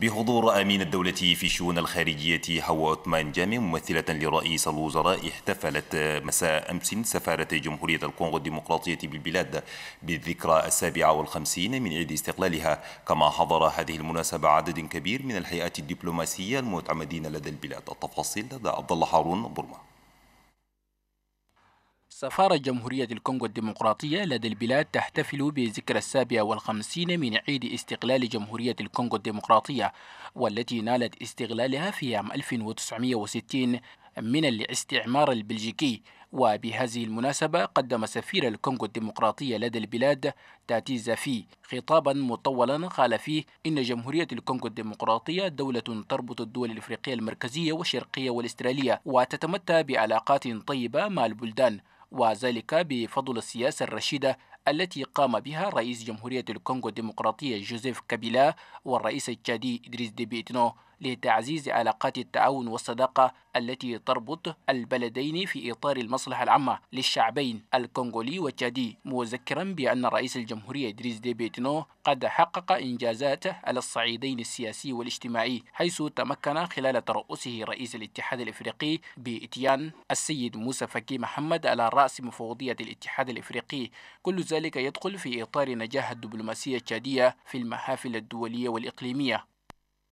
بحضور أمين الدولة في الشؤون الخارجية حواء عثمان جامي ممثلة لرئيس الوزراء احتفلت مساء أمس سفارة جمهورية الكونغو الديمقراطية بالبلاد بالذكرى السابعة والخمسين من عيد استقلالها كما حضر هذه المناسبة عدد كبير من الهيئات الدبلوماسية المتعمدين لدى البلاد التفاصيل لدى عبد الله هارون برمه سفارة جمهورية الكونغو الديمقراطية لدى البلاد تحتفل بذكرى السابعة والخمسين من عيد استقلال جمهورية الكونغو الديمقراطية والتي نالت استغلالها في عام 1960 من الاستعمار البلجيكي وبهذه المناسبة قدم سفير الكونغو الديمقراطية لدى البلاد تاتي زافي خطابا مطولا قال فيه إن جمهورية الكونغو الديمقراطية دولة تربط الدول الإفريقية المركزية والشرقية والإسترالية وتتمتع بعلاقات طيبة مع البلدان وذلك بفضل السياسة الرشيدة التي قام بها رئيس جمهورية الكونغو الديمقراطية جوزيف كابيلا والرئيس التشادي إدريس ديبيتنو لتعزيز علاقات التعاون والصداقة التي تربط البلدين في إطار المصلحة العامة للشعبين الكونغولي والتشادي مذكرا بأن رئيس الجمهورية إدريس ديبيتنو قد حقق إنجازات على الصعيدين السياسي والاجتماعي حيث تمكن خلال ترؤسه رئيس الاتحاد الإفريقي بإتيان السيد موسى فكي محمد على رأس مفوضية الاتحاد الإفريقي كل ذلك ذلك يدخل في إطار نجاح الدبلوماسية التشادية في المحافل الدولية والإقليمية